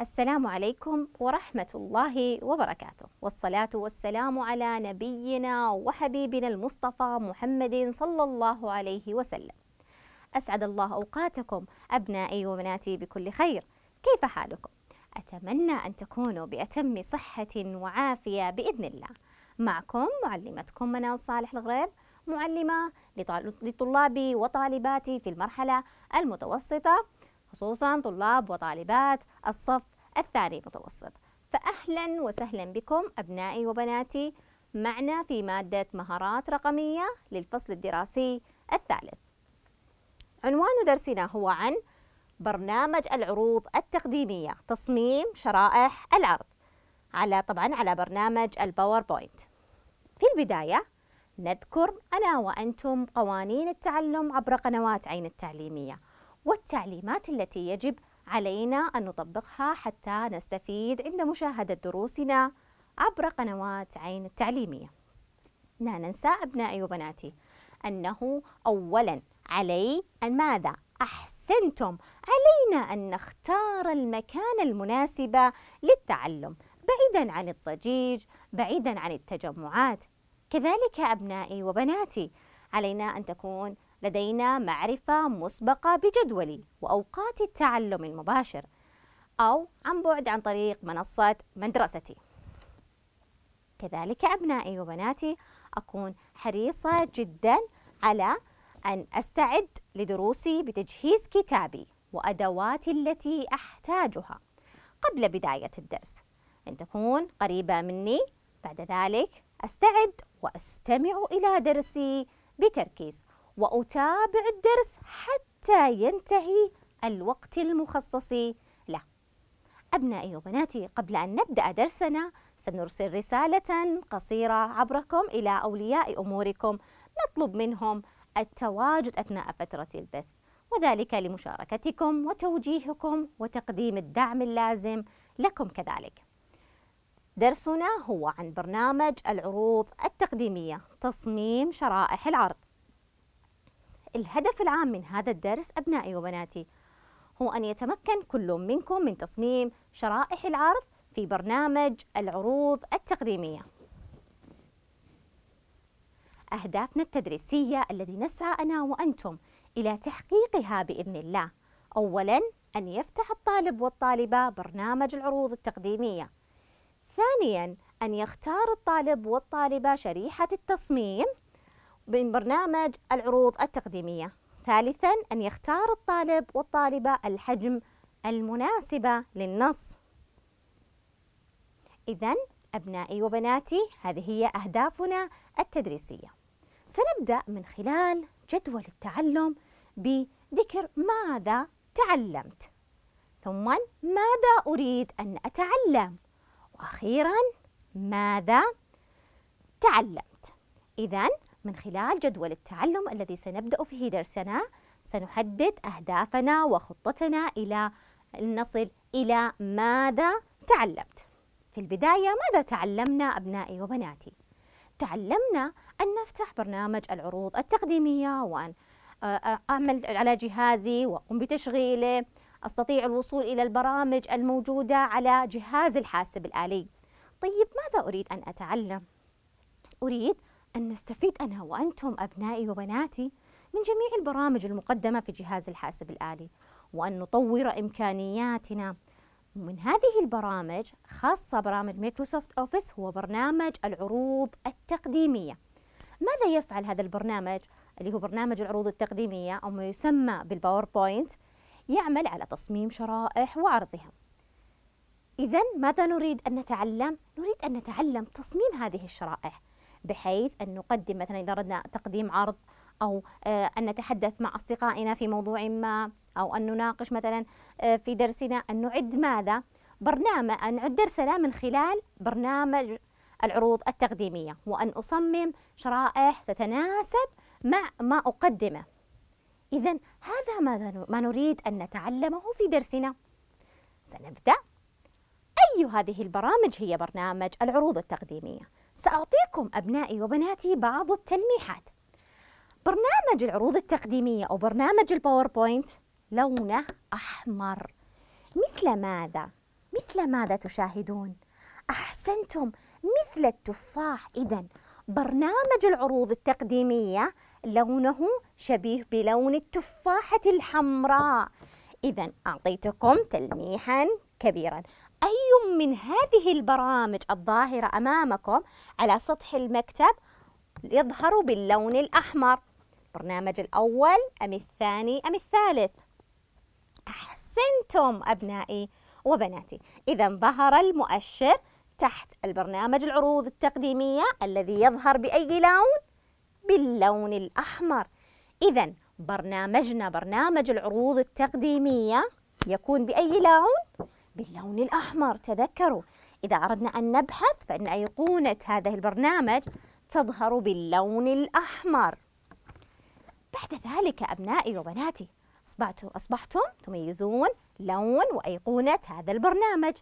السلام عليكم ورحمة الله وبركاته والصلاة والسلام على نبينا وحبيبنا المصطفى محمد صلى الله عليه وسلم أسعد الله أوقاتكم أبنائي وبناتي بكل خير كيف حالكم؟ أتمنى أن تكونوا بأتم صحة وعافية بإذن الله معكم معلمتكم منال صالح الغريب معلمة لطلابي وطالباتي في المرحلة المتوسطة خصوصا طلاب وطالبات الصف الثاني متوسط فأهلا وسهلا بكم أبنائي وبناتي معنا في مادة مهارات رقمية للفصل الدراسي الثالث عنوان درسنا هو عن برنامج العروض التقديمية تصميم شرائح العرض على طبعا على برنامج الباوربوينت في البداية نذكر أنا وأنتم قوانين التعلم عبر قنوات عين التعليمية والتعليمات التي يجب علينا أن نطبقها حتى نستفيد عند مشاهدة دروسنا عبر قنوات عين التعليمية لا ننسى أبنائي وبناتي أنه أولا علي أن ماذا؟ أحسنتم علينا أن نختار المكان المناسب للتعلم بعيدا عن الضجيج بعيدا عن التجمعات كذلك أبنائي وبناتي علينا أن تكون لدينا معرفة مسبقة بجدولي وأوقات التعلم المباشر أو عن بعد عن طريق منصة مدرستي كذلك أبنائي وبناتي أكون حريصة جدا على أن أستعد لدروسي بتجهيز كتابي وأدواتي التي أحتاجها قبل بداية الدرس أن تكون قريبة مني بعد ذلك أستعد وأستمع إلى درسي بتركيز وأتابع الدرس حتى ينتهي الوقت المخصص له أبنائي وبناتي قبل أن نبدأ درسنا سنرسل رسالة قصيرة عبركم إلى أولياء أموركم نطلب منهم التواجد أثناء فترة البث وذلك لمشاركتكم وتوجيهكم وتقديم الدعم اللازم لكم كذلك درسنا هو عن برنامج العروض التقديمية تصميم شرائح العرض الهدف العام من هذا الدرس أبنائي وبناتي هو أن يتمكن كل منكم من تصميم شرائح العرض في برنامج العروض التقديمية أهدافنا التدريسية الذي نسعى أنا وأنتم إلى تحقيقها بإذن الله أولاً أن يفتح الطالب والطالبة برنامج العروض التقديمية ثانياً أن يختار الطالب والطالبة شريحة التصميم من برنامج العروض التقديمية ثالثا أن يختار الطالب والطالبة الحجم المناسبة للنص إذا أبنائي وبناتي هذه هي أهدافنا التدريسية سنبدأ من خلال جدول التعلم بذكر ماذا تعلمت ثم ماذا أريد أن أتعلم وأخيرا ماذا تعلمت إذا من خلال جدول التعلم الذي سنبدأ فيه درسنا سنحدد أهدافنا وخطتنا إلى أن نصل إلى ماذا تعلمت في البداية ماذا تعلمنا أبنائي وبناتي؟ تعلمنا أن نفتح برنامج العروض التقديمية وأن آه، آه، أعمل على جهازي وأقوم بتشغيله أستطيع الوصول إلى البرامج الموجودة على جهاز الحاسب الآلي طيب ماذا أريد أن أتعلم؟ أريد أن نستفيد أنا وأنتم أبنائي وبناتي من جميع البرامج المقدمة في جهاز الحاسب الآلي وأن نطور إمكانياتنا من هذه البرامج خاصة برامج مايكروسوفت أوفيس هو برنامج العروض التقديمية ماذا يفعل هذا البرنامج اللي هو برنامج العروض التقديمية أو ما يسمى بالباوربوينت يعمل على تصميم شرائح وعرضها إذا ماذا نريد أن نتعلم؟ نريد أن نتعلم تصميم هذه الشرائح بحيث أن نقدم مثلا إذا أردنا تقديم عرض أو آه، أن نتحدث مع أصدقائنا في موضوع ما أو أن نناقش مثلا آه، في درسنا أن نعد ماذا؟ برنامج أن نعد درسنا من خلال برنامج العروض التقديمية وأن أصمم شرائح تتناسب مع ما أقدمه إذا هذا ماذا ما نريد أن نتعلمه في درسنا سنبدأ أي هذه البرامج هي برنامج العروض التقديمية سأعطيكم أبنائي وبناتي بعض التلميحات برنامج العروض التقديمية أو برنامج الباوربوينت لونه أحمر مثل ماذا؟ مثل ماذا تشاهدون؟ أحسنتم مثل التفاح إذا برنامج العروض التقديمية لونه شبيه بلون التفاحة الحمراء إذا أعطيتكم تلميحا كبيرا أي من هذه البرامج الظاهرة أمامكم على سطح المكتب يظهر باللون الأحمر برنامج الأول أم الثاني أم الثالث أحسنتم أبنائي وبناتي إذا ظهر المؤشر تحت البرنامج العروض التقديمية الذي يظهر بأي لون؟ باللون الأحمر إذا برنامجنا برنامج العروض التقديمية يكون بأي لون؟ باللون الأحمر تذكروا إذا أردنا أن نبحث فإن أيقونة هذا البرنامج تظهر باللون الأحمر بعد ذلك أبنائي وبناتي أصبحتم, أصبحتم تميزون لون وأيقونة هذا البرنامج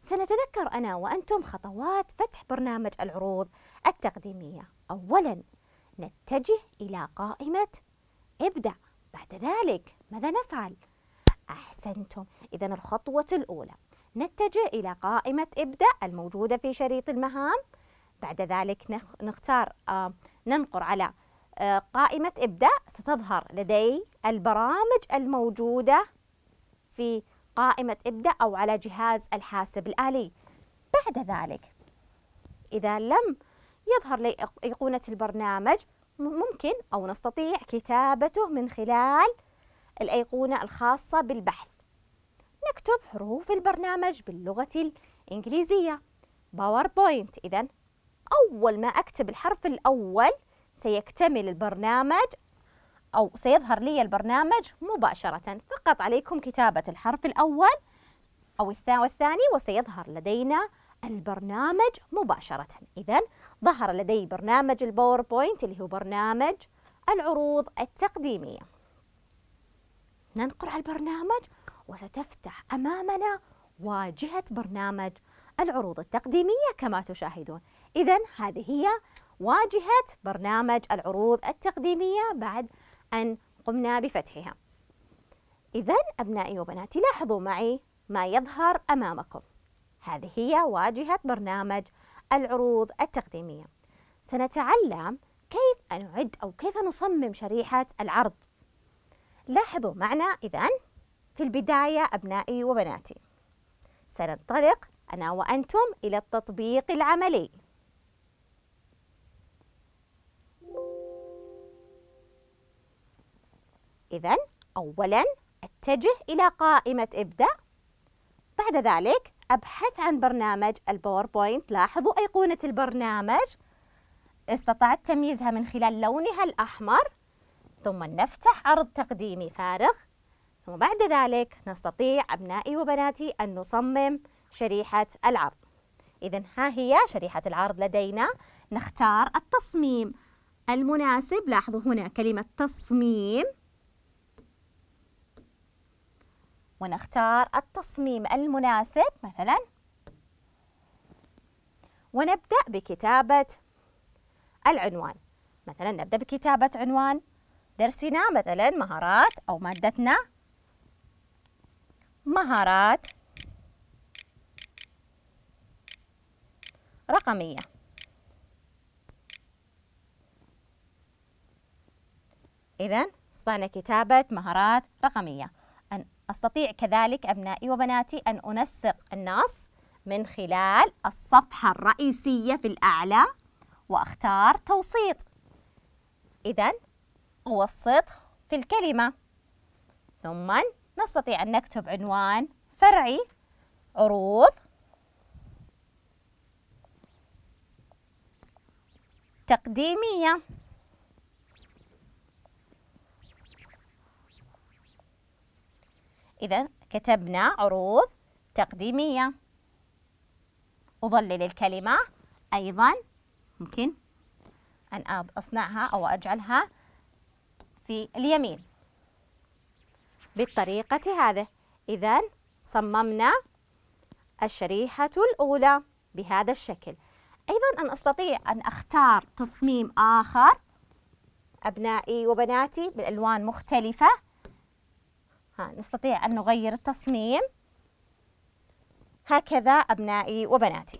سنتذكر أنا وأنتم خطوات فتح برنامج العروض التقديمية أولا نتجه إلى قائمة ابدع بعد ذلك ماذا نفعل؟ أحسنتم إذا الخطوة الأولى نتجه إلى قائمة إبدأ الموجودة في شريط المهام بعد ذلك نختار آه، ننقر على آه، قائمة ابدأ ستظهر لدي البرامج الموجودة في قائمة ابدأ أو على جهاز الحاسب الآلي بعد ذلك إذا لم يظهر لي أيقونة البرنامج ممكن أو نستطيع كتابته من خلال الأيقونة الخاصة بالبحث نكتب حروف البرنامج باللغة الإنجليزية باوربوينت إذا أول ما أكتب الحرف الأول سيكتمل البرنامج أو سيظهر لي البرنامج مباشرة فقط عليكم كتابة الحرف الأول أو الثاني وسيظهر لدينا البرنامج مباشرة إذا ظهر لدي برنامج الباوربوينت اللي هو برنامج العروض التقديمية ننقر على البرنامج وستفتح أمامنا واجهة برنامج العروض التقديمية كما تشاهدون إذا هذه هي واجهة برنامج العروض التقديمية بعد أن قمنا بفتحها إذا أبنائي وبناتي لاحظوا معي ما يظهر أمامكم هذه هي واجهة برنامج العروض التقديمية سنتعلم كيف نعد أو كيف نصمم شريحة العرض لاحظوا معنا إذا في البداية أبنائي وبناتي سننطلق أنا وأنتم إلى التطبيق العملي إذا أولا أتجه إلى قائمة إبدأ بعد ذلك أبحث عن برنامج الباوربوينت لاحظوا أيقونة البرنامج استطعت تمييزها من خلال لونها الأحمر ثم نفتح عرض تقديمي فارغ ثم بعد ذلك نستطيع أبنائي وبناتي أن نصمم شريحة العرض إذا ها هي شريحة العرض لدينا نختار التصميم المناسب لاحظوا هنا كلمة تصميم ونختار التصميم المناسب مثلا ونبدأ بكتابة العنوان مثلا نبدأ بكتابة عنوان درسنا مثلا مهارات أو مادتنا مهارات رقمية إذا استطعنا كتابة مهارات رقمية أن أستطيع كذلك أبنائي وبناتي أن أنسق النص من خلال الصفحة الرئيسية في الأعلى وأختار توسيط إذا هو في الكلمة ثم نستطيع أن نكتب عنوان فرعي عروض تقديمية إذا كتبنا عروض تقديمية أظلل الكلمة أيضا ممكن أن أصنعها أو أجعلها في اليمين بالطريقة هذه إذا صممنا الشريحة الأولى بهذا الشكل أيضا أن أستطيع أن أختار تصميم آخر أبنائي وبناتي بالألوان مختلفة ها نستطيع أن نغير التصميم هكذا أبنائي وبناتي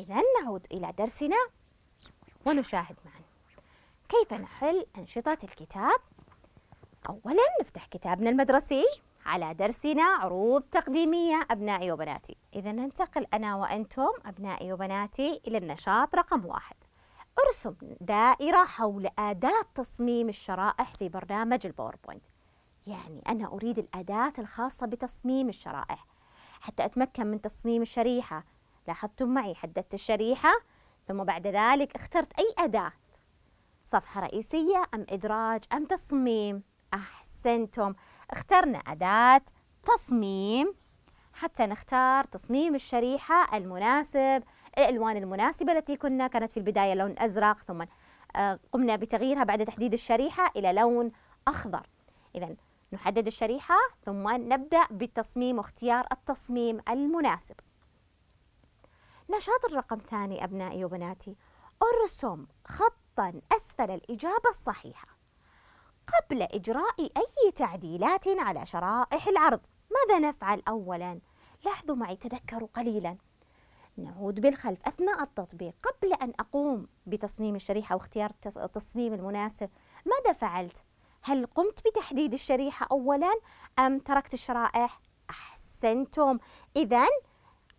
إذا نعود إلى درسنا ونشاهد معا كيف نحل أنشطة الكتاب؟ أولا نفتح كتابنا المدرسي على درسنا عروض تقديمية أبنائي وبناتي إذا ننتقل أنا وأنتم أبنائي وبناتي إلى النشاط رقم واحد ارسم دائرة حول أداة تصميم الشرائح في برنامج الباوربوينت يعني أنا أريد الأداة الخاصة بتصميم الشرائح حتى أتمكن من تصميم الشريحة لاحظتم معي حددت الشريحة ثم بعد ذلك اخترت أي أداة صفحة رئيسية أم إدراج أم تصميم أحسنتم اخترنا أداة تصميم حتى نختار تصميم الشريحة المناسب الألوان المناسبة التي كنا كانت في البداية لون أزرق ثم آه، قمنا بتغييرها بعد تحديد الشريحة إلى لون أخضر إذا نحدد الشريحة ثم نبدأ بالتصميم واختيار التصميم المناسب نشاط الرقم ثاني أبنائي وبناتي أرسم خطا أسفل الإجابة الصحيحة قبل إجراء أي تعديلات على شرائح العرض ماذا نفعل أولا؟ لاحظوا معي تذكروا قليلا نعود بالخلف أثناء التطبيق قبل أن أقوم بتصميم الشريحة واختيار التصميم المناسب ماذا فعلت؟ هل قمت بتحديد الشريحة أولا أم تركت الشرائح؟ أحسنتم إذا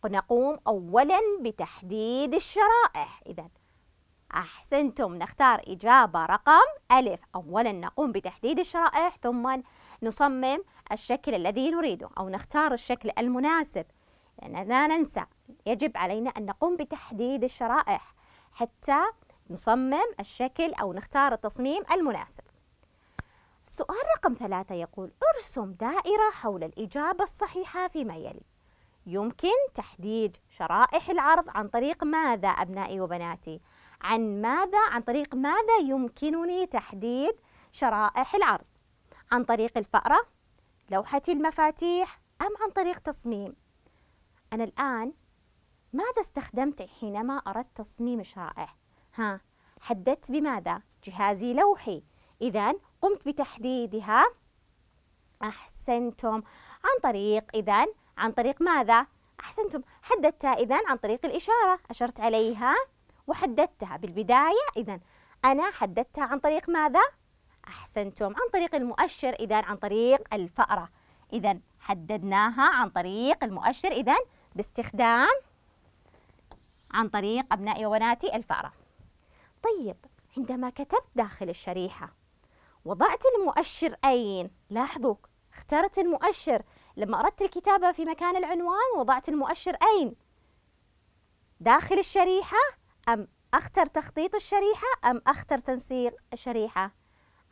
نقوم أولا بتحديد الشرائح إذا أحسنتم نختار إجابة رقم ألف أولا نقوم بتحديد الشرائح ثم نصمم الشكل الذي نريده أو نختار الشكل المناسب لأننا لا ننسى يجب علينا أن نقوم بتحديد الشرائح حتى نصمم الشكل أو نختار التصميم المناسب سؤال رقم ثلاثة يقول ارسم دائرة حول الإجابة الصحيحة فيما يلي يمكن تحديد شرائح العرض عن طريق ماذا أبنائي وبناتي؟ عن ماذا؟ عن طريق ماذا يمكنني تحديد شرائح العرض؟ عن طريق الفأرة، لوحة المفاتيح، أم عن طريق تصميم؟ أنا الآن ماذا استخدمت حينما أردت تصميم الشرائح؟ ها، حددت بماذا؟ جهازي لوحي، إذا قمت بتحديدها أحسنتم عن طريق إذا عن طريق ماذا؟ أحسنتم حددتها إذا عن طريق الإشارة أشرت عليها وحددتها بالبداية إذا أنا حددتها عن طريق ماذا؟ أحسنتم عن طريق المؤشر إذا عن طريق الفأرة إذا حددناها عن طريق المؤشر إذا باستخدام عن طريق أبنائي وبناتي الفأرة طيب عندما كتبت داخل الشريحة وضعت المؤشر أين؟ لاحظوا اخترت المؤشر لما أردت الكتابة في مكان العنوان وضعت المؤشر أين؟ داخل الشريحة أم أختر تخطيط الشريحة أم أختر تنسيق الشريحة؟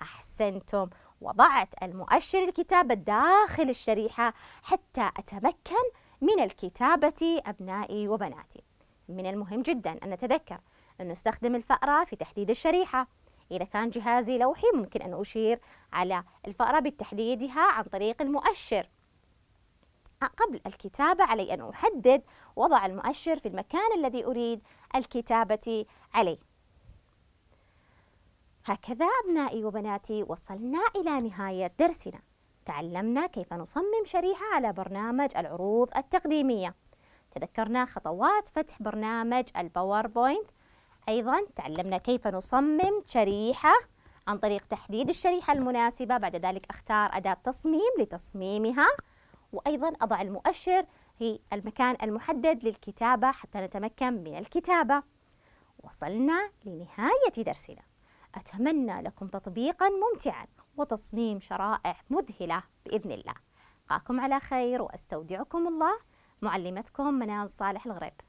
أحسنتم وضعت المؤشر الكتابة داخل الشريحة حتى أتمكن من الكتابة أبنائي وبناتي من المهم جدا أن نتذكر أن نستخدم الفأرة في تحديد الشريحة إذا كان جهازي لوحي ممكن أن أشير على الفأرة بتحديدها عن طريق المؤشر قبل الكتابة علي أن أحدد وضع المؤشر في المكان الذي أريد الكتابة عليه هكذا أبنائي وبناتي وصلنا إلى نهاية درسنا تعلمنا كيف نصمم شريحة على برنامج العروض التقديمية تذكرنا خطوات فتح برنامج الباوربوينت أيضا تعلمنا كيف نصمم شريحة عن طريق تحديد الشريحة المناسبة بعد ذلك أختار أداة تصميم لتصميمها وأيضا أضع المؤشر في المكان المحدد للكتابة حتى نتمكن من الكتابة وصلنا لنهاية درسنا أتمنى لكم تطبيقا ممتعا وتصميم شرائح مذهلة بإذن الله ألقاكم على خير وأستودعكم الله معلمتكم منال صالح الغريب